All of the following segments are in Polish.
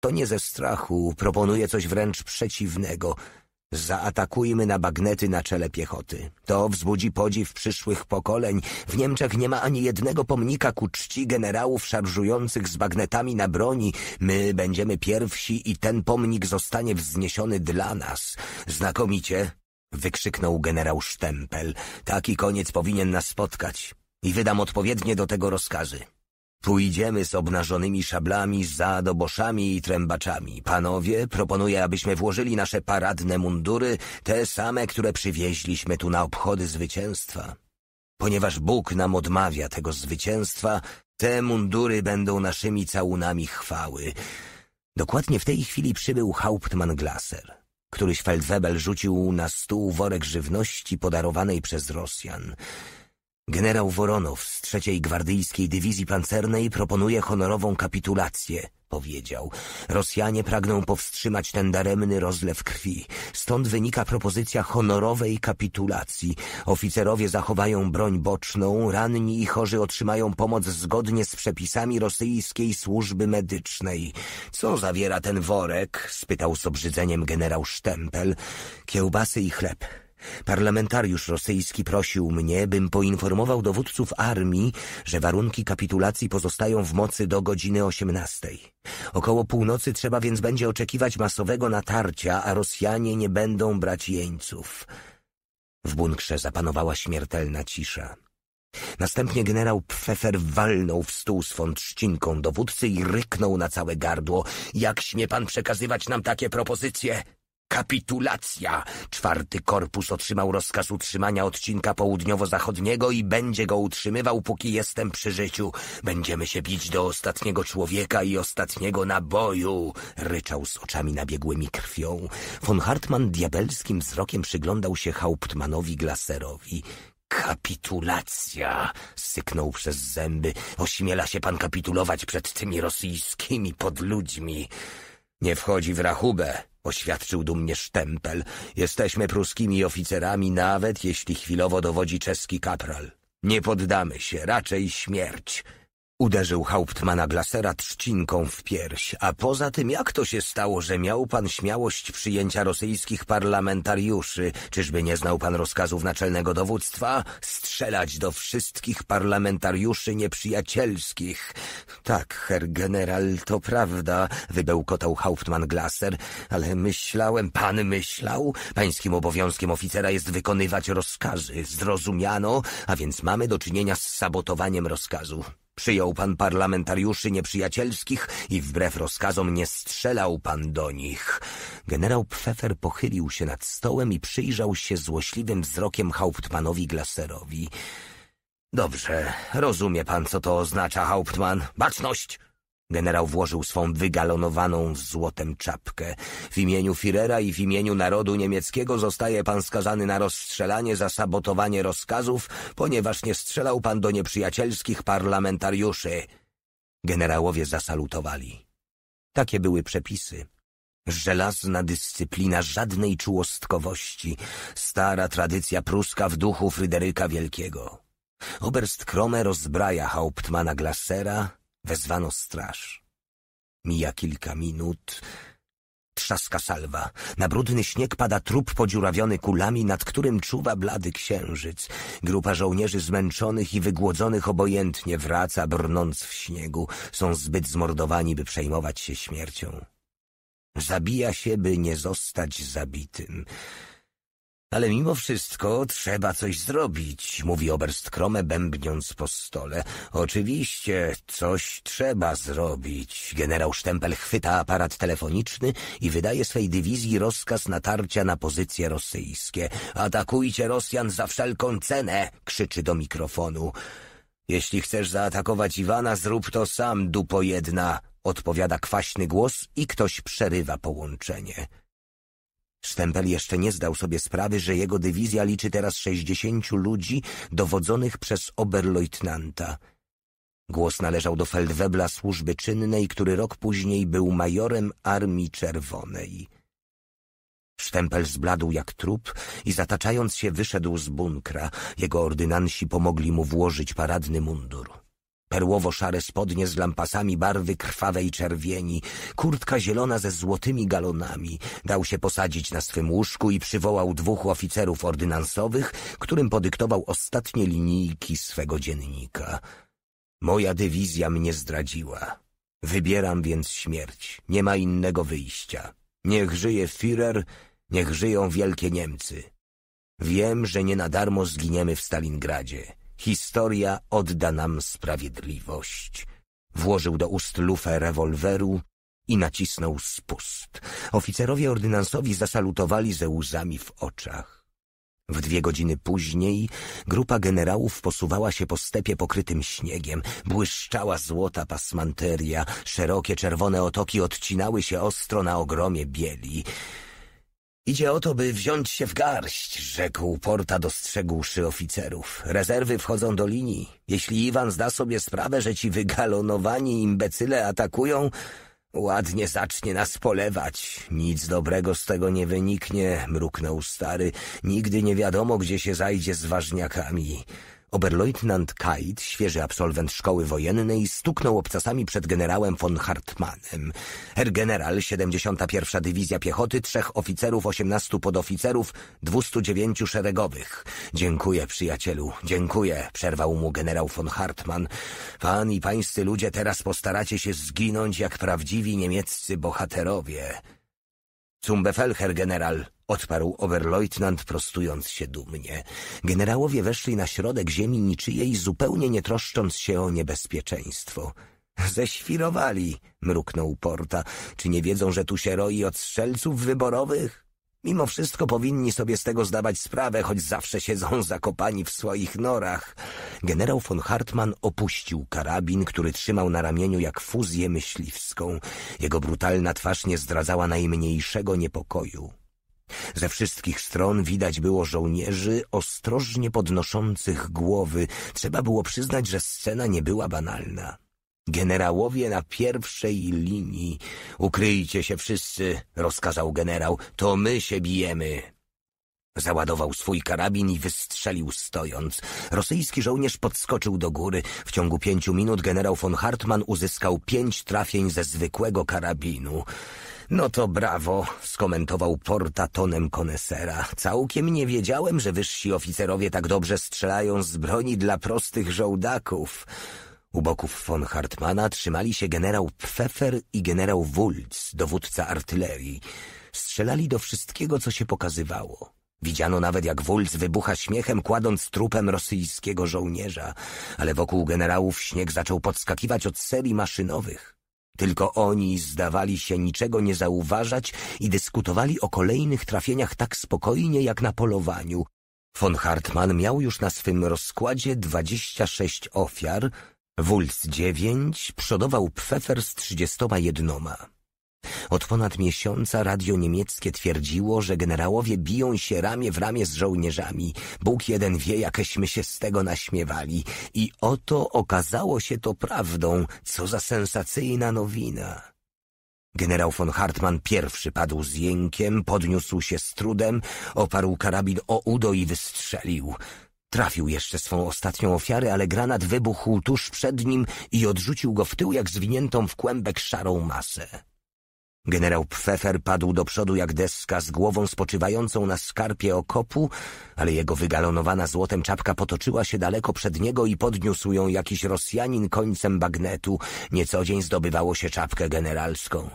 to nie ze strachu, proponuję coś wręcz przeciwnego. Zaatakujmy na bagnety na czele piechoty. To wzbudzi podziw przyszłych pokoleń. W Niemczech nie ma ani jednego pomnika ku czci generałów szarżujących z bagnetami na broni. My będziemy pierwsi i ten pomnik zostanie wzniesiony dla nas. Znakomicie! wykrzyknął generał Sztempel. Taki koniec powinien nas spotkać. I wydam odpowiednie do tego rozkazy. Pójdziemy z obnażonymi szablami za doboszami i trębaczami. Panowie, proponuję, abyśmy włożyli nasze paradne mundury, te same, które przywieźliśmy tu na obchody zwycięstwa. Ponieważ Bóg nam odmawia tego zwycięstwa, te mundury będą naszymi całunami chwały. Dokładnie w tej chwili przybył Hauptmann Glaser. Któryś feldwebel rzucił na stół worek żywności podarowanej przez Rosjan. Generał Woronow z trzeciej gwardyjskiej dywizji pancernej proponuje honorową kapitulację, powiedział. Rosjanie pragną powstrzymać ten daremny rozlew krwi. Stąd wynika propozycja honorowej kapitulacji. Oficerowie zachowają broń boczną, ranni i chorzy otrzymają pomoc zgodnie z przepisami rosyjskiej służby medycznej. Co zawiera ten worek? spytał z obrzydzeniem generał Sztempel. Kiełbasy i chleb Parlamentariusz rosyjski prosił mnie, bym poinformował dowódców armii, że warunki kapitulacji pozostają w mocy do godziny osiemnastej. Około północy trzeba więc będzie oczekiwać masowego natarcia, a Rosjanie nie będą brać jeńców. W bunkrze zapanowała śmiertelna cisza. Następnie generał Pfeffer walnął w stół swą trzcinką dowódcy i ryknął na całe gardło. Jak śmie pan przekazywać nam takie propozycje? Kapitulacja! Czwarty korpus otrzymał rozkaz utrzymania odcinka południowo-zachodniego i będzie go utrzymywał, póki jestem przy życiu. Będziemy się bić do ostatniego człowieka i ostatniego naboju! Ryczał z oczami nabiegłymi krwią. Von Hartmann diabelskim wzrokiem przyglądał się Hauptmanowi Glaserowi. Kapitulacja! Syknął przez zęby. Ośmiela się pan kapitulować przed tymi rosyjskimi podludźmi. Nie wchodzi w rachubę, oświadczył dumnie sztempel. Jesteśmy pruskimi oficerami, nawet jeśli chwilowo dowodzi czeski kapral. Nie poddamy się, raczej śmierć. Uderzył Hauptmana Glasera trzcinką w pierś, a poza tym jak to się stało, że miał pan śmiałość przyjęcia rosyjskich parlamentariuszy? Czyżby nie znał pan rozkazów naczelnego dowództwa? Strzelać do wszystkich parlamentariuszy nieprzyjacielskich. Tak, herr general, to prawda, wybełkotał Hauptman Glaser, ale myślałem, pan myślał? Pańskim obowiązkiem oficera jest wykonywać rozkazy, zrozumiano, a więc mamy do czynienia z sabotowaniem rozkazu. Przyjął pan parlamentariuszy nieprzyjacielskich i wbrew rozkazom nie strzelał pan do nich. Generał Pfeffer pochylił się nad stołem i przyjrzał się złośliwym wzrokiem Hauptmanowi Glaserowi. Dobrze, rozumie pan, co to oznacza, Hauptman. Baczność! Generał włożył swą wygalonowaną złotem czapkę. W imieniu Firera i w imieniu narodu niemieckiego zostaje pan skazany na rozstrzelanie za sabotowanie rozkazów, ponieważ nie strzelał pan do nieprzyjacielskich parlamentariuszy. Generałowie zasalutowali. Takie były przepisy. Żelazna dyscyplina żadnej czułostkowości, stara tradycja pruska w duchu Fryderyka Wielkiego. Oberst Krome rozbraja Hauptmana Glassera, Wezwano straż. Mija kilka minut. Trzaska salwa. Na brudny śnieg pada trup podziurawiony kulami, nad którym czuwa blady księżyc. Grupa żołnierzy zmęczonych i wygłodzonych obojętnie wraca, brnąc w śniegu. Są zbyt zmordowani, by przejmować się śmiercią. Zabija się, by nie zostać zabitym. Ale mimo wszystko trzeba coś zrobić, mówi Oberst Krome, bębniąc po stole. Oczywiście, coś trzeba zrobić. Generał Sztempel chwyta aparat telefoniczny i wydaje swej dywizji rozkaz natarcia na pozycje rosyjskie. Atakujcie Rosjan za wszelką cenę, krzyczy do mikrofonu. Jeśli chcesz zaatakować Iwana, zrób to sam, dupo jedna, odpowiada kwaśny głos i ktoś przerywa połączenie. Stempel jeszcze nie zdał sobie sprawy, że jego dywizja liczy teraz sześćdziesięciu ludzi dowodzonych przez oberleutnanta. Głos należał do feldwebla służby czynnej, który rok później był majorem Armii Czerwonej. Stempel zbladł jak trup i zataczając się wyszedł z bunkra. Jego ordynansi pomogli mu włożyć paradny mundur. Perłowo-szare spodnie z lampasami barwy krwawej czerwieni, kurtka zielona ze złotymi galonami. Dał się posadzić na swym łóżku i przywołał dwóch oficerów ordynansowych, którym podyktował ostatnie linijki swego dziennika. Moja dywizja mnie zdradziła. Wybieram więc śmierć. Nie ma innego wyjścia. Niech żyje Führer, niech żyją wielkie Niemcy. Wiem, że nie na darmo zginiemy w Stalingradzie. Historia odda nam sprawiedliwość. Włożył do ust lufę rewolweru i nacisnął spust. Oficerowie ordynansowi zasalutowali ze łzami w oczach. W dwie godziny później grupa generałów posuwała się po stepie pokrytym śniegiem. Błyszczała złota pasmanteria, szerokie czerwone otoki odcinały się ostro na ogromie bieli. Idzie o to, by wziąć się w garść, rzekł Porta dostrzegłszy oficerów. Rezerwy wchodzą do linii. Jeśli Iwan zda sobie sprawę, że ci wygalonowani imbecyle atakują, ładnie zacznie nas polewać. Nic dobrego z tego nie wyniknie, mruknął stary. Nigdy nie wiadomo, gdzie się zajdzie z ważniakami. Oberleutnant Kite, świeży absolwent szkoły wojennej, stuknął obcasami przed generałem von Hartmannem. Herr General, 71. Dywizja Piechoty, trzech oficerów, 18 podoficerów, 209 szeregowych. Dziękuję, przyjacielu, dziękuję, przerwał mu generał von Hartmann. Pan i pańscy ludzie teraz postaracie się zginąć jak prawdziwi niemieccy bohaterowie. Zum Befehl, Herr General, Odparł oberleutnant, prostując się dumnie. Generałowie weszli na środek ziemi niczyjej, zupełnie nie troszcząc się o niebezpieczeństwo. Ześwirowali, mruknął Porta. Czy nie wiedzą, że tu się roi od strzelców wyborowych? Mimo wszystko powinni sobie z tego zdawać sprawę, choć zawsze siedzą zakopani w swoich norach. Generał von Hartmann opuścił karabin, który trzymał na ramieniu jak fuzję myśliwską. Jego brutalna twarz nie zdradzała najmniejszego niepokoju. Ze wszystkich stron widać było żołnierzy ostrożnie podnoszących głowy. Trzeba było przyznać, że scena nie była banalna. Generałowie na pierwszej linii. Ukryjcie się wszyscy, rozkazał generał. To my się bijemy. Załadował swój karabin i wystrzelił stojąc. Rosyjski żołnierz podskoczył do góry. W ciągu pięciu minut generał von Hartmann uzyskał pięć trafień ze zwykłego karabinu. No to brawo, skomentował Porta tonem konesera. Całkiem nie wiedziałem, że wyżsi oficerowie tak dobrze strzelają z broni dla prostych żołdaków. U boków von Hartmana trzymali się generał Pfeffer i generał Wulc, dowódca artylerii. Strzelali do wszystkiego, co się pokazywało. Widziano nawet, jak Wulc wybucha śmiechem, kładąc trupem rosyjskiego żołnierza, ale wokół generałów śnieg zaczął podskakiwać od serii maszynowych. Tylko oni zdawali się niczego nie zauważać i dyskutowali o kolejnych trafieniach tak spokojnie jak na polowaniu. Von Hartmann miał już na swym rozkładzie dwadzieścia sześć ofiar, Wulc dziewięć, przodował Pfeffer z trzydziestoma jednoma. Od ponad miesiąca radio niemieckie twierdziło, że generałowie biją się ramię w ramię z żołnierzami. Bóg jeden wie, jakeśmy się z tego naśmiewali. I oto okazało się to prawdą, co za sensacyjna nowina. Generał von Hartmann pierwszy padł z jękiem, podniósł się z trudem, oparł karabin o udo i wystrzelił. Trafił jeszcze swą ostatnią ofiarę, ale granat wybuchł tuż przed nim i odrzucił go w tył jak zwiniętą w kłębek szarą masę. Generał Pfeffer padł do przodu jak deska z głową spoczywającą na skarpie okopu, ale jego wygalonowana złotem czapka potoczyła się daleko przed niego i podniósł ją jakiś Rosjanin końcem bagnetu. Niecodzień zdobywało się czapkę generalską.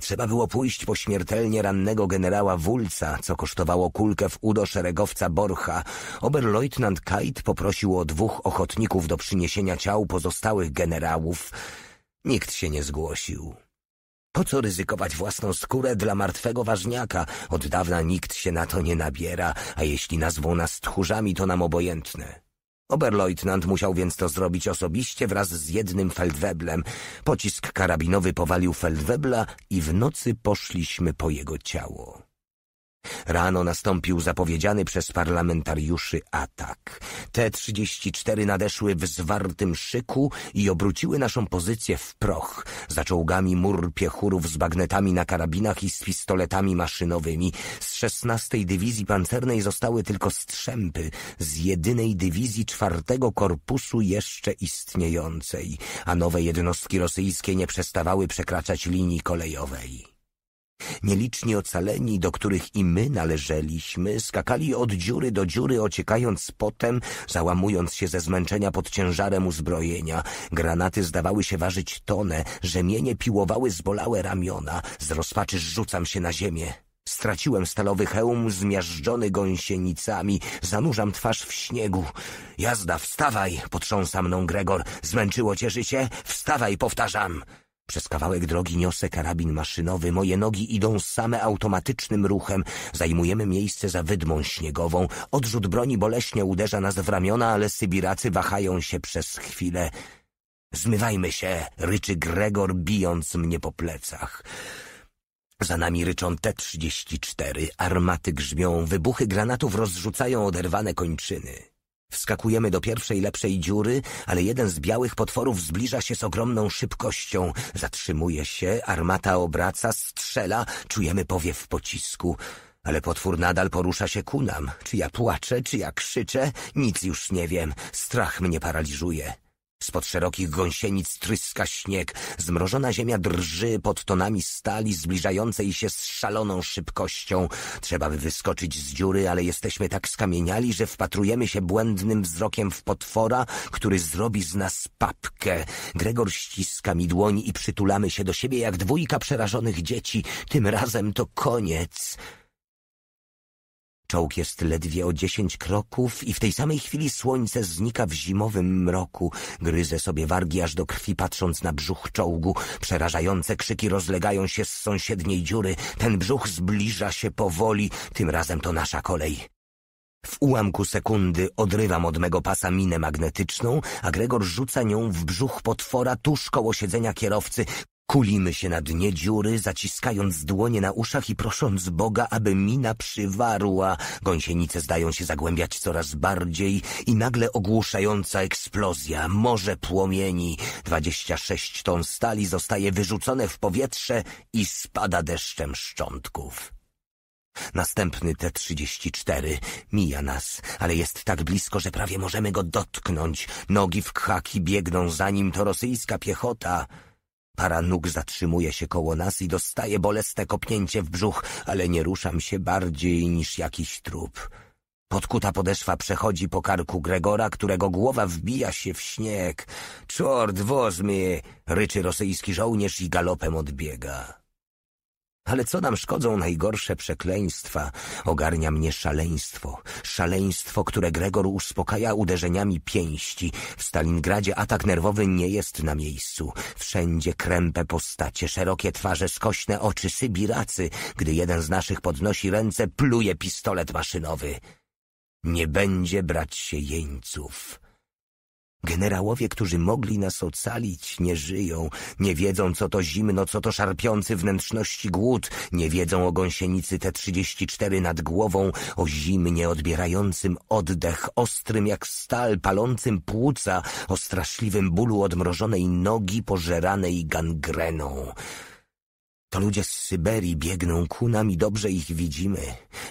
Trzeba było pójść po śmiertelnie rannego generała Wulca, co kosztowało kulkę w udo szeregowca Borcha. Oberleutnant Kite poprosił o dwóch ochotników do przyniesienia ciał pozostałych generałów. Nikt się nie zgłosił. Po co ryzykować własną skórę dla martwego ważniaka? Od dawna nikt się na to nie nabiera, a jeśli nazwą nas tchórzami, to nam obojętne. Oberleutnant musiał więc to zrobić osobiście wraz z jednym feldweblem. Pocisk karabinowy powalił feldwebla i w nocy poszliśmy po jego ciało. Rano nastąpił zapowiedziany przez parlamentariuszy atak. trzydzieści 34 nadeszły w zwartym szyku i obróciły naszą pozycję w proch, za czołgami mur piechurów z bagnetami na karabinach i z pistoletami maszynowymi. Z szesnastej Dywizji Pancernej zostały tylko strzępy z jedynej Dywizji czwartego Korpusu jeszcze istniejącej, a nowe jednostki rosyjskie nie przestawały przekraczać linii kolejowej. Nieliczni ocaleni, do których i my należeliśmy, skakali od dziury do dziury, ociekając potem, załamując się ze zmęczenia pod ciężarem uzbrojenia. Granaty zdawały się ważyć tonę, rzemienie piłowały zbolałe ramiona. Z rozpaczy rzucam się na ziemię. Straciłem stalowy hełm zmiażdżony gąsienicami, zanurzam twarz w śniegu. Jazda, wstawaj, potrząsa mną Gregor. Zmęczyło cieszy się? Wstawaj, powtarzam. Przez kawałek drogi niosę karabin maszynowy, moje nogi idą same automatycznym ruchem. Zajmujemy miejsce za wydmą śniegową. Odrzut broni boleśnie uderza nas w ramiona, ale Sybiracy wahają się przez chwilę. Zmywajmy się, ryczy Gregor, bijąc mnie po plecach. Za nami ryczą T-34, armaty grzmią, wybuchy granatów rozrzucają oderwane kończyny. Wskakujemy do pierwszej lepszej dziury, ale jeden z białych potworów zbliża się z ogromną szybkością. Zatrzymuje się, armata obraca, strzela, czujemy powiew pocisku. Ale potwór nadal porusza się ku nam. Czy ja płaczę, czy ja krzyczę? Nic już nie wiem. Strach mnie paraliżuje. Spod szerokich gąsienic tryska śnieg, zmrożona ziemia drży pod tonami stali zbliżającej się z szaloną szybkością. Trzeba by wyskoczyć z dziury, ale jesteśmy tak skamieniali, że wpatrujemy się błędnym wzrokiem w potwora, który zrobi z nas papkę. Gregor ściska mi dłoń i przytulamy się do siebie jak dwójka przerażonych dzieci. Tym razem to koniec. Czołg jest ledwie o dziesięć kroków i w tej samej chwili słońce znika w zimowym mroku. Gryzę sobie wargi aż do krwi, patrząc na brzuch czołgu. Przerażające krzyki rozlegają się z sąsiedniej dziury. Ten brzuch zbliża się powoli. Tym razem to nasza kolej. W ułamku sekundy odrywam od mego pasa minę magnetyczną, a Gregor rzuca nią w brzuch potwora tuż koło siedzenia kierowcy. Kulimy się na dnie dziury, zaciskając dłonie na uszach i prosząc Boga, aby mina przywarła. Gąsienice zdają się zagłębiać coraz bardziej i nagle ogłuszająca eksplozja, morze płomieni. Dwadzieścia sześć ton stali zostaje wyrzucone w powietrze i spada deszczem szczątków. Następny T-34 mija nas, ale jest tak blisko, że prawie możemy go dotknąć. Nogi w khaki biegną za nim, to rosyjska piechota. Para nóg zatrzymuje się koło nas i dostaje bolesne kopnięcie w brzuch, ale nie ruszam się bardziej niż jakiś trup. Podkuta podeszwa przechodzi po karku Gregora, którego głowa wbija się w śnieg. Czort, wozmy! ryczy rosyjski żołnierz i galopem odbiega. Ale co nam szkodzą najgorsze przekleństwa? Ogarnia mnie szaleństwo. Szaleństwo, które Gregor uspokaja uderzeniami pięści. W Stalingradzie atak nerwowy nie jest na miejscu. Wszędzie krępe postacie, szerokie twarze, skośne oczy, sybiracy. Gdy jeden z naszych podnosi ręce, pluje pistolet maszynowy. Nie będzie brać się jeńców. Generałowie, którzy mogli nas ocalić, nie żyją, nie wiedzą, co to zimno, co to szarpiący wnętrzności głód, nie wiedzą o gąsienicy T-34 nad głową, o zimnie odbierającym oddech, ostrym jak stal, palącym płuca, o straszliwym bólu odmrożonej nogi pożeranej gangreną. To ludzie z Syberii biegną ku nam i dobrze ich widzimy.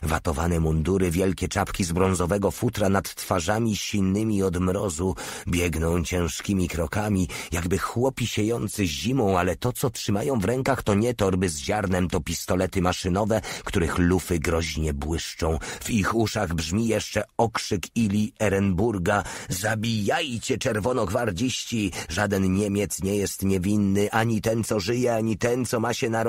Watowane mundury, wielkie czapki z brązowego futra nad twarzami sinnymi od mrozu biegną ciężkimi krokami, jakby chłopi siejący zimą, ale to, co trzymają w rękach, to nie torby z ziarnem, to pistolety maszynowe, których lufy groźnie błyszczą. W ich uszach brzmi jeszcze okrzyk Ili Erenburga. Zabijajcie czerwonogwardziści! Żaden Niemiec nie jest niewinny, ani ten, co żyje, ani ten, co ma się narodzić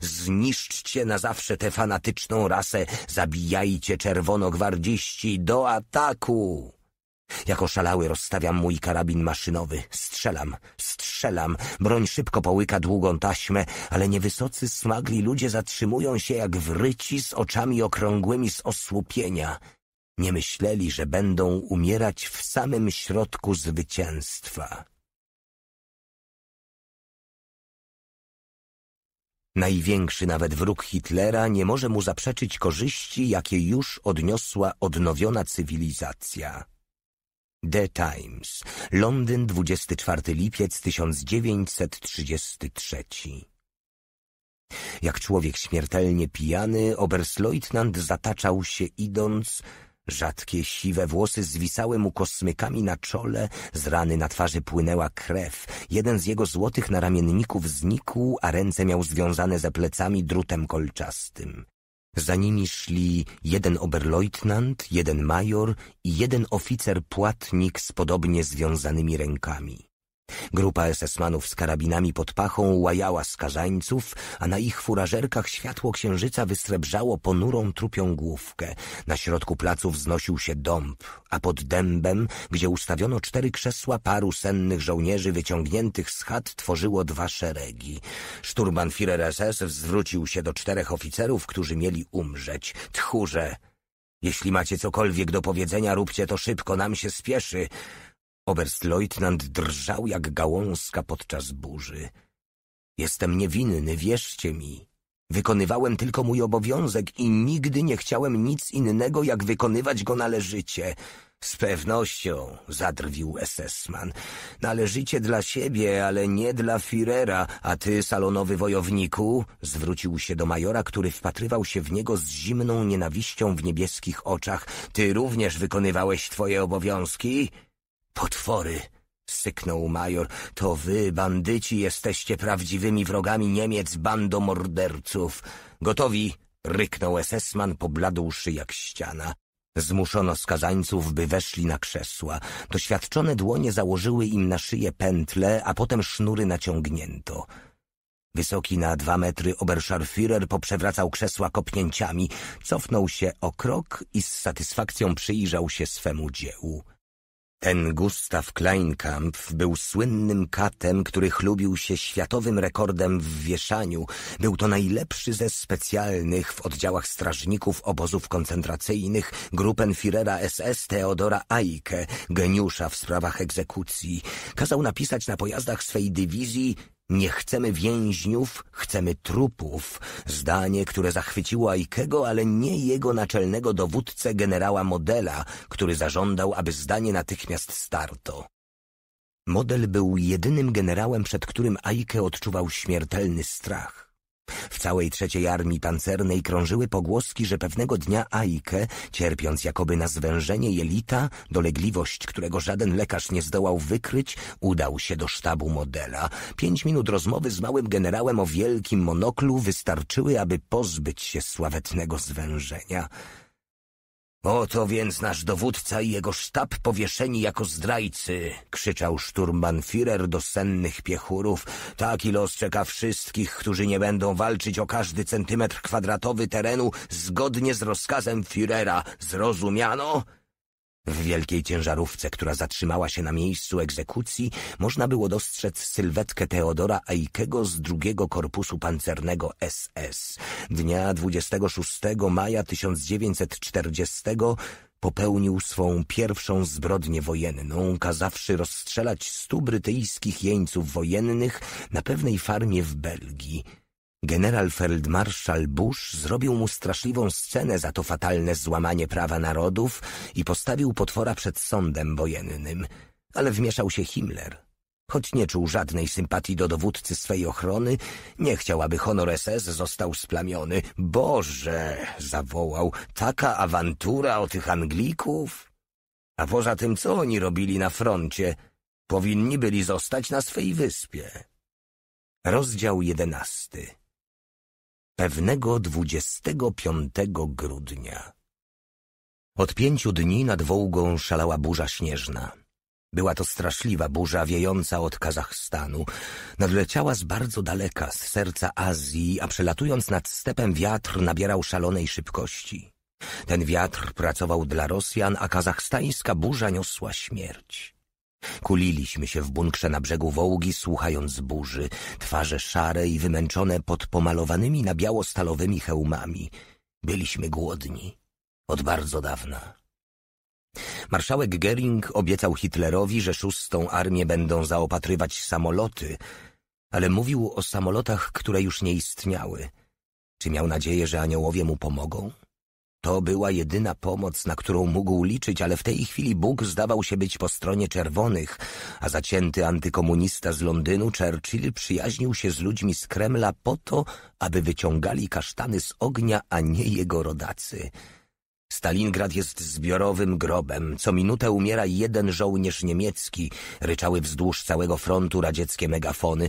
zniszczcie na zawsze tę fanatyczną rasę, zabijajcie czerwonogwardziści do ataku! Jako szalały rozstawiam mój karabin maszynowy. Strzelam, strzelam. Broń szybko połyka długą taśmę, ale niewysocy smagli ludzie zatrzymują się jak wryci z oczami okrągłymi z osłupienia. Nie myśleli, że będą umierać w samym środku zwycięstwa. Największy nawet wróg Hitlera nie może mu zaprzeczyć korzyści, jakie już odniosła odnowiona cywilizacja. The Times, Londyn, 24 lipiec 1933. Jak człowiek śmiertelnie pijany, oberstleutnant zataczał się idąc Rzadkie siwe włosy zwisały mu kosmykami na czole, z rany na twarzy płynęła krew. Jeden z jego złotych naramienników znikł, a ręce miał związane ze plecami drutem kolczastym. Za nimi szli jeden oberleutnant, jeden major i jeden oficer płatnik z podobnie związanymi rękami. Grupa esesmanów z karabinami pod pachą łajała skazańców, a na ich furażerkach światło księżyca wysrebrzało ponurą trupią główkę. Na środku placu wznosił się dąb, a pod dębem, gdzie ustawiono cztery krzesła paru sennych żołnierzy wyciągniętych z chat, tworzyło dwa szeregi. Szturbanfirer SS zwrócił się do czterech oficerów, którzy mieli umrzeć. Tchórze! Jeśli macie cokolwiek do powiedzenia, róbcie to szybko, nam się spieszy. Oberstleutnant drżał jak gałązka podczas burzy. Jestem niewinny, wierzcie mi. Wykonywałem tylko mój obowiązek i nigdy nie chciałem nic innego, jak wykonywać go należycie. Z pewnością, zadrwił SS-man. Należycie dla siebie, ale nie dla Firera, a ty, salonowy wojowniku, zwrócił się do majora, który wpatrywał się w niego z zimną nienawiścią w niebieskich oczach. Ty również wykonywałeś twoje obowiązki? Potwory! syknął major. To wy, bandyci, jesteście prawdziwymi wrogami Niemiec, bando morderców. Gotowi! ryknął esesman, pobladłszy jak ściana. Zmuszono skazańców, by weszli na krzesła. Doświadczone dłonie założyły im na szyję pętle, a potem sznury naciągnięto. Wysoki na dwa metry Oberscharführer poprzewracał krzesła kopnięciami, cofnął się o krok i z satysfakcją przyjrzał się swemu dziełu. Ten Gustav Kleinkampf był słynnym katem, który chlubił się światowym rekordem w wieszaniu. Był to najlepszy ze specjalnych w oddziałach strażników obozów koncentracyjnych Gruppenführera SS Theodora Eike, geniusza w sprawach egzekucji. Kazał napisać na pojazdach swej dywizji nie chcemy więźniów, chcemy trupów. Zdanie, które zachwyciło Aikego, ale nie jego naczelnego dowódcę generała Modela, który zażądał, aby zdanie natychmiast starto. Model był jedynym generałem, przed którym Aike odczuwał śmiertelny strach. W całej trzeciej armii pancernej krążyły pogłoski, że pewnego dnia Aike, cierpiąc jakoby na zwężenie jelita, dolegliwość, którego żaden lekarz nie zdołał wykryć, udał się do sztabu modela. Pięć minut rozmowy z małym generałem o wielkim monoklu wystarczyły, aby pozbyć się sławetnego zwężenia. Oto więc nasz dowódca i jego sztab powieszeni jako zdrajcy, krzyczał Sturmbannführer do sennych piechurów. Taki los czeka wszystkich, którzy nie będą walczyć o każdy centymetr kwadratowy terenu zgodnie z rozkazem führera. Zrozumiano? W wielkiej ciężarówce, która zatrzymała się na miejscu egzekucji, można było dostrzec sylwetkę Teodora Aikego z drugiego korpusu pancernego SS. Dnia 26 maja 1940 popełnił swą pierwszą zbrodnię wojenną, kazawszy rozstrzelać stu brytyjskich jeńców wojennych na pewnej farmie w Belgii – General Feldmarszal Bush zrobił mu straszliwą scenę za to fatalne złamanie prawa narodów i postawił potwora przed sądem wojennym, ale wmieszał się Himmler. Choć nie czuł żadnej sympatii do dowódcy swej ochrony, nie chciał, aby honor SS został splamiony. Boże! zawołał. Taka awantura o tych Anglików? A poza tym, co oni robili na froncie? Powinni byli zostać na swej wyspie. Rozdział jedenasty pewnego 25 grudnia. Od pięciu dni nad Wołgą szalała burza śnieżna. Była to straszliwa burza wiejąca od Kazachstanu. Nadleciała z bardzo daleka, z serca Azji, a przelatując nad stepem wiatr nabierał szalonej szybkości. Ten wiatr pracował dla Rosjan, a kazachstańska burza niosła śmierć. Kuliliśmy się w bunkrze na brzegu Wołgi, słuchając burzy, twarze szare i wymęczone pod pomalowanymi na biało stalowymi hełmami. Byliśmy głodni. Od bardzo dawna. Marszałek Gering obiecał Hitlerowi, że szóstą armię będą zaopatrywać samoloty, ale mówił o samolotach, które już nie istniały. Czy miał nadzieję, że aniołowie mu pomogą? To była jedyna pomoc, na którą mógł liczyć, ale w tej chwili Bóg zdawał się być po stronie czerwonych, a zacięty antykomunista z Londynu Churchill przyjaźnił się z ludźmi z Kremla po to, aby wyciągali kasztany z ognia, a nie jego rodacy. Stalingrad jest zbiorowym grobem. Co minutę umiera jeden żołnierz niemiecki. Ryczały wzdłuż całego frontu radzieckie megafony.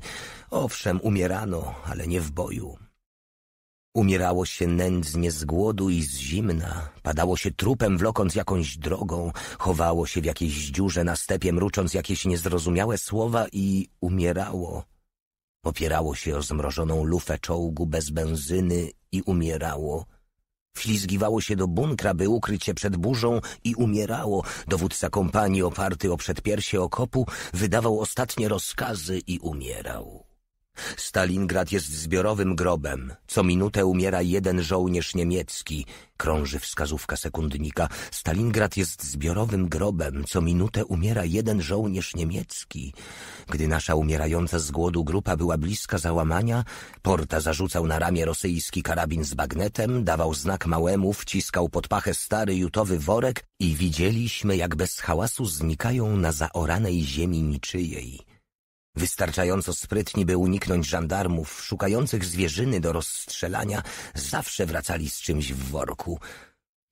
Owszem, umierano, ale nie w boju. Umierało się nędznie z głodu i z zimna, padało się trupem wlokąc jakąś drogą, chowało się w jakiejś dziurze na stepie mrucząc jakieś niezrozumiałe słowa i umierało. Opierało się o zmrożoną lufę czołgu bez benzyny i umierało. Wślizgiwało się do bunkra, by ukryć się przed burzą i umierało. Dowódca kompanii oparty o przedpiersie okopu wydawał ostatnie rozkazy i umierał. Stalingrad jest zbiorowym grobem. Co minutę umiera jeden żołnierz niemiecki. Krąży wskazówka sekundnika. Stalingrad jest zbiorowym grobem. Co minutę umiera jeden żołnierz niemiecki. Gdy nasza umierająca z głodu grupa była bliska załamania, Porta zarzucał na ramię rosyjski karabin z bagnetem, dawał znak małemu, wciskał pod pachę stary jutowy worek i widzieliśmy, jak bez hałasu znikają na zaoranej ziemi niczyjej. Wystarczająco sprytni, by uniknąć żandarmów szukających zwierzyny do rozstrzelania, zawsze wracali z czymś w worku.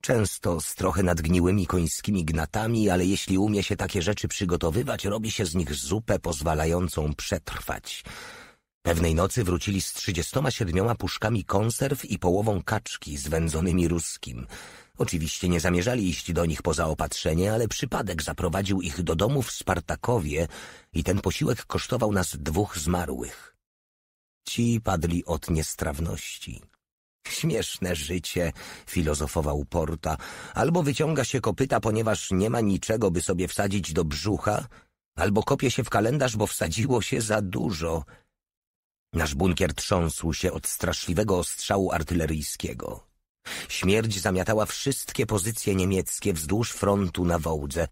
Często z trochę nadgniłymi końskimi gnatami, ale jeśli umie się takie rzeczy przygotowywać, robi się z nich zupę pozwalającą przetrwać. Pewnej nocy wrócili z trzydziestoma siedmioma puszkami konserw i połową kaczki z wędzonymi ruskim. Oczywiście nie zamierzali iść do nich po zaopatrzenie, ale przypadek zaprowadził ich do domu w Spartakowie i ten posiłek kosztował nas dwóch zmarłych. Ci padli od niestrawności. Śmieszne życie, filozofował Porta, albo wyciąga się kopyta, ponieważ nie ma niczego, by sobie wsadzić do brzucha, albo kopie się w kalendarz, bo wsadziło się za dużo. Nasz bunkier trząsł się od straszliwego ostrzału artyleryjskiego. Śmierć zamiatała wszystkie pozycje niemieckie wzdłuż frontu na Wołdze.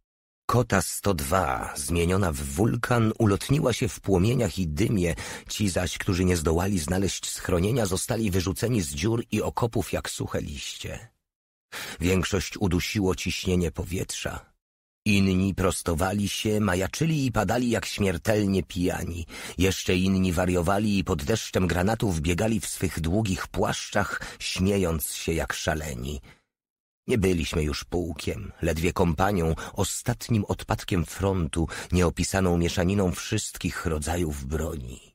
Kota 102, zmieniona w wulkan, ulotniła się w płomieniach i dymie, ci zaś, którzy nie zdołali znaleźć schronienia, zostali wyrzuceni z dziur i okopów jak suche liście. Większość udusiło ciśnienie powietrza. Inni prostowali się, majaczyli i padali jak śmiertelnie pijani. Jeszcze inni wariowali i pod deszczem granatów biegali w swych długich płaszczach, śmiejąc się jak szaleni. Nie byliśmy już pułkiem, ledwie kompanią, ostatnim odpadkiem frontu, nieopisaną mieszaniną wszystkich rodzajów broni.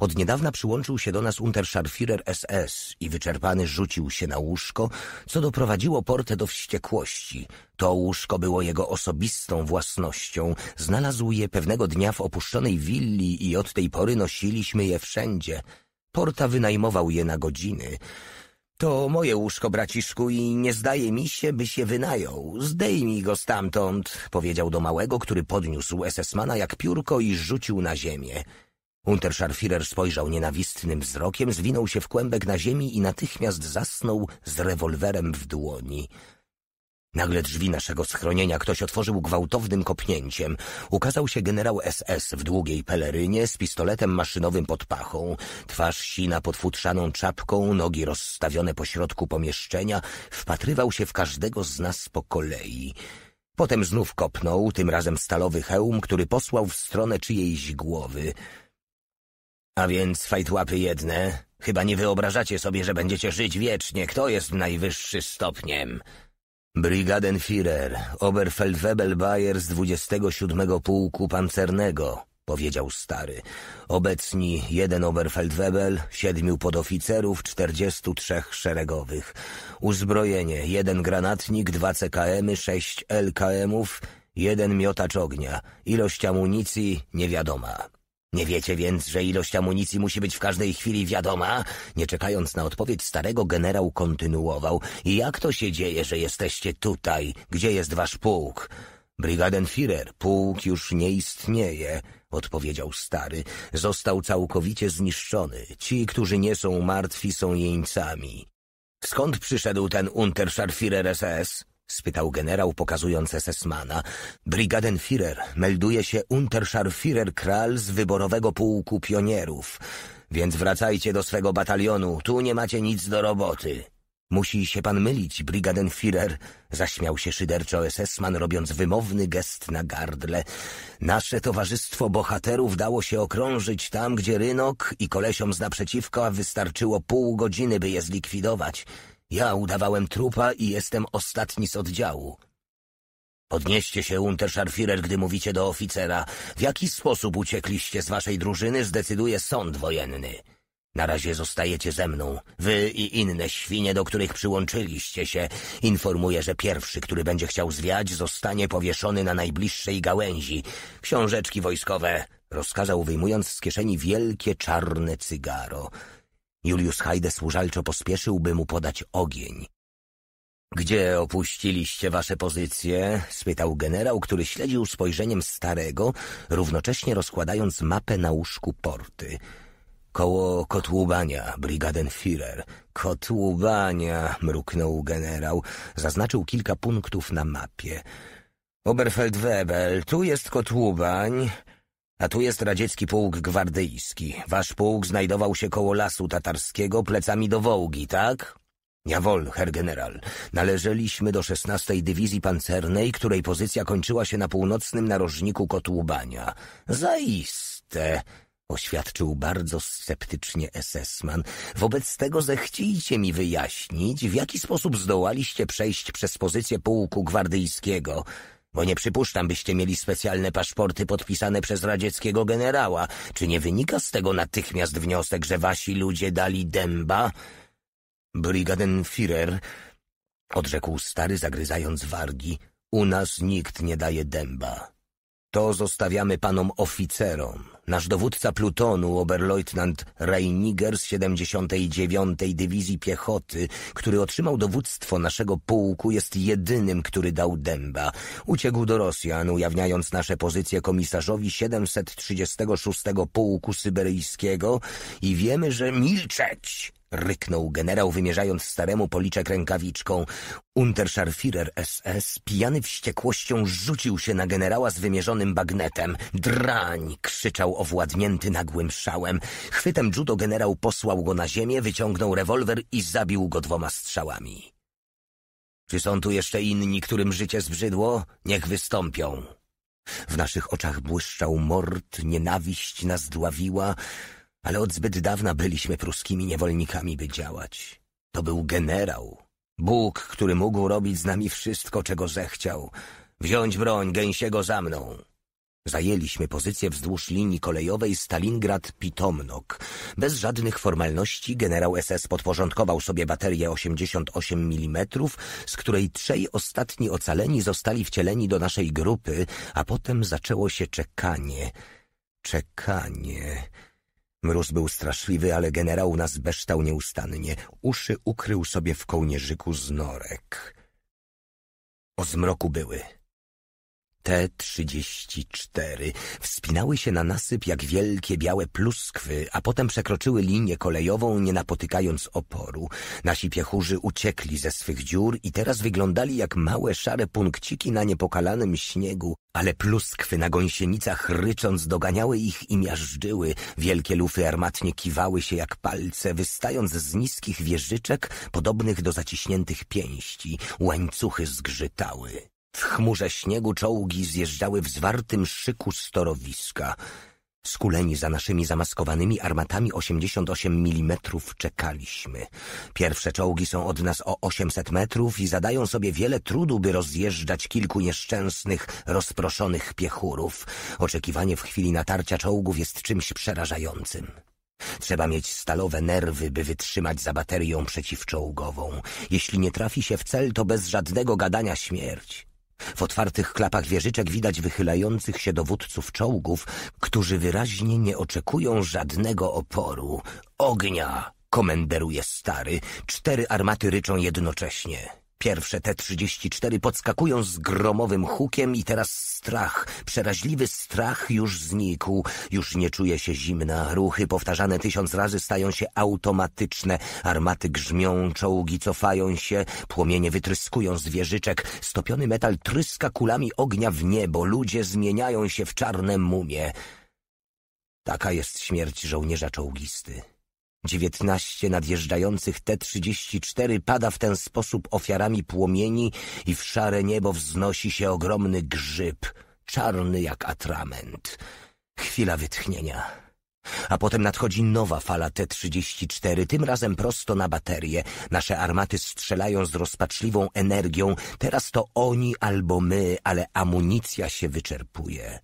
Od niedawna przyłączył się do nas Unterscharführer SS i wyczerpany rzucił się na łóżko, co doprowadziło Portę do wściekłości. To łóżko było jego osobistą własnością. Znalazł je pewnego dnia w opuszczonej willi i od tej pory nosiliśmy je wszędzie. Porta wynajmował je na godziny. To moje łóżko, braciszku, i nie zdaje mi się, by się wynajął. Zdejmij go stamtąd, powiedział do małego, który podniósł SS-mana jak piórko i rzucił na ziemię. Unterscharfirer spojrzał nienawistnym wzrokiem, zwinął się w kłębek na ziemi i natychmiast zasnął z rewolwerem w dłoni. Nagle drzwi naszego schronienia ktoś otworzył gwałtownym kopnięciem. Ukazał się generał SS w długiej pelerynie z pistoletem maszynowym pod pachą, twarz sina pod futrzaną czapką, nogi rozstawione po środku pomieszczenia, wpatrywał się w każdego z nas po kolei. Potem znów kopnął, tym razem stalowy hełm, który posłał w stronę czyjejś głowy. A więc fajtłapy jedne, chyba nie wyobrażacie sobie, że będziecie żyć wiecznie. Kto jest najwyższy stopniem? Brigadenführer Oberfeldwebel Bayer z 27 Pułku Pancernego, powiedział stary. Obecni jeden Oberfeldwebel, siedmiu podoficerów, czterdziestu trzech szeregowych. Uzbrojenie, jeden granatnik, dwa CKM-y, sześć LKM-ów, jeden miotacz ognia. Ilość amunicji niewiadoma. Nie wiecie więc, że ilość amunicji musi być w każdej chwili wiadoma? Nie czekając na odpowiedź starego generał kontynuował. I jak to się dzieje, że jesteście tutaj? Gdzie jest wasz pułk? Brigadenführer? pułk już nie istnieje, odpowiedział stary. Został całkowicie zniszczony. Ci, którzy nie są martwi, są jeńcami. Skąd przyszedł ten Unterscharfirer SS? spytał generał pokazując SS-mana. Brigadenführer melduje się Unterscharführer Kral z wyborowego pułku pionierów, więc wracajcie do swego batalionu, tu nie macie nic do roboty. Musi się pan mylić, Brigadenführer, zaśmiał się szyderczo ss robiąc wymowny gest na gardle. Nasze towarzystwo bohaterów dało się okrążyć tam, gdzie rynok i kolesiom z naprzeciwka wystarczyło pół godziny, by je zlikwidować. Ja udawałem trupa i jestem ostatni z oddziału. Podnieście się, Unterscharfirer, gdy mówicie do oficera. W jaki sposób uciekliście z waszej drużyny, zdecyduje sąd wojenny. Na razie zostajecie ze mną. Wy i inne świnie, do których przyłączyliście się. Informuję, że pierwszy, który będzie chciał zwiać, zostanie powieszony na najbliższej gałęzi. Książeczki wojskowe, rozkazał wyjmując z kieszeni wielkie czarne cygaro. Julius Hajde służalczo pospieszył, by mu podać ogień. Gdzie opuściliście wasze pozycje? spytał generał, który śledził spojrzeniem starego, równocześnie rozkładając mapę na łóżku porty. Koło kotłubania, Brigadenführer. Kotłubania, mruknął generał. Zaznaczył kilka punktów na mapie. Oberfeldwebel, tu jest kotłubań. A tu jest radziecki pułk gwardyjski. Wasz pułk znajdował się koło lasu tatarskiego plecami do Wołgi, tak? Jawol, herr general. Należeliśmy do szesnastej Dywizji Pancernej, której pozycja kończyła się na północnym narożniku Kotłubania. Zaiste, oświadczył bardzo sceptycznie SS-man. Wobec tego zechcijcie mi wyjaśnić, w jaki sposób zdołaliście przejść przez pozycję pułku gwardyjskiego. Bo nie przypuszczam, byście mieli specjalne paszporty podpisane przez radzieckiego generała. Czy nie wynika z tego natychmiast wniosek, że wasi ludzie dali dęba? Brigadenführer, odrzekł stary, zagryzając wargi, u nas nikt nie daje dęba. To zostawiamy panom oficerom. Nasz dowódca plutonu, oberleutnant Reiniger z 79. Dywizji Piechoty, który otrzymał dowództwo naszego pułku, jest jedynym, który dał dęba. Uciekł do Rosjan, ujawniając nasze pozycje komisarzowi 736 Pułku Syberyjskiego i wiemy, że milczeć! ryknął generał, wymierzając staremu policzek rękawiczką. Unterscharfirer SS, pijany wściekłością, rzucił się na generała z wymierzonym bagnetem. Drań! krzyczał owładnięty nagłym szałem. Chwytem judo generał posłał go na ziemię, wyciągnął rewolwer i zabił go dwoma strzałami. Czy są tu jeszcze inni, którym życie zbrzydło? Niech wystąpią. W naszych oczach błyszczał mord, nienawiść nas dławiła, ale od zbyt dawna byliśmy pruskimi niewolnikami, by działać. To był generał, Bóg, który mógł robić z nami wszystko, czego zechciał. Wziąć broń gęsiego za mną. Zajęliśmy pozycję wzdłuż linii kolejowej Stalingrad-Pitomnok. Bez żadnych formalności generał SS podporządkował sobie baterię 88 mm, z której trzej ostatni ocaleni zostali wcieleni do naszej grupy, a potem zaczęło się czekanie. Czekanie... Mróz był straszliwy, ale generał nas beształ nieustannie. Uszy ukrył sobie w kołnierzyku z norek. O zmroku były. T-34 wspinały się na nasyp jak wielkie białe pluskwy, a potem przekroczyły linię kolejową, nie napotykając oporu. Nasi piechurzy uciekli ze swych dziur i teraz wyglądali jak małe szare punkciki na niepokalanym śniegu, ale pluskwy na gąsienicach rycząc doganiały ich i miażdżyły. Wielkie lufy armatnie kiwały się jak palce, wystając z niskich wieżyczek podobnych do zaciśniętych pięści. Łańcuchy zgrzytały. W chmurze śniegu czołgi zjeżdżały w zwartym szyku storowiska. Skuleni za naszymi zamaskowanymi armatami 88 mm czekaliśmy. Pierwsze czołgi są od nas o 800 metrów i zadają sobie wiele trudu, by rozjeżdżać kilku nieszczęsnych, rozproszonych piechurów. Oczekiwanie w chwili natarcia czołgów jest czymś przerażającym. Trzeba mieć stalowe nerwy, by wytrzymać za baterią przeciwczołgową. Jeśli nie trafi się w cel, to bez żadnego gadania śmierć. W otwartych klapach wieżyczek widać wychylających się dowódców czołgów, którzy wyraźnie nie oczekują żadnego oporu. Ognia! komenderuje stary. Cztery armaty ryczą jednocześnie. Pierwsze T-34 podskakują z gromowym hukiem i teraz strach, przeraźliwy strach już znikł. Już nie czuje się zimna, ruchy powtarzane tysiąc razy stają się automatyczne. Armaty grzmią, czołgi cofają się, płomienie wytryskują z wieżyczek. Stopiony metal tryska kulami ognia w niebo, ludzie zmieniają się w czarne mumie. Taka jest śmierć żołnierza czołgisty. Dziewiętnaście nadjeżdżających T-34 pada w ten sposób ofiarami płomieni i w szare niebo wznosi się ogromny grzyb, czarny jak atrament. Chwila wytchnienia. A potem nadchodzi nowa fala T-34, tym razem prosto na baterie. Nasze armaty strzelają z rozpaczliwą energią. Teraz to oni albo my, ale amunicja się wyczerpuje.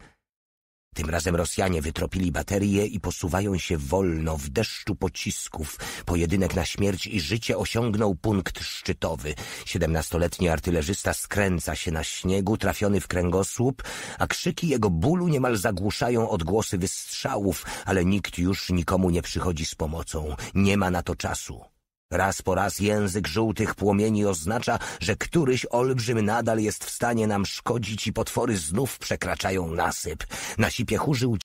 Tym razem Rosjanie wytropili baterie i posuwają się wolno w deszczu pocisków. Pojedynek na śmierć i życie osiągnął punkt szczytowy. Siedemnastoletni artylerzysta skręca się na śniegu, trafiony w kręgosłup, a krzyki jego bólu niemal zagłuszają odgłosy wystrzałów, ale nikt już nikomu nie przychodzi z pomocą. Nie ma na to czasu. Raz po raz język żółtych płomieni oznacza, że któryś olbrzym nadal jest w stanie nam szkodzić i potwory znów przekraczają nasyp. Nasi piechurzy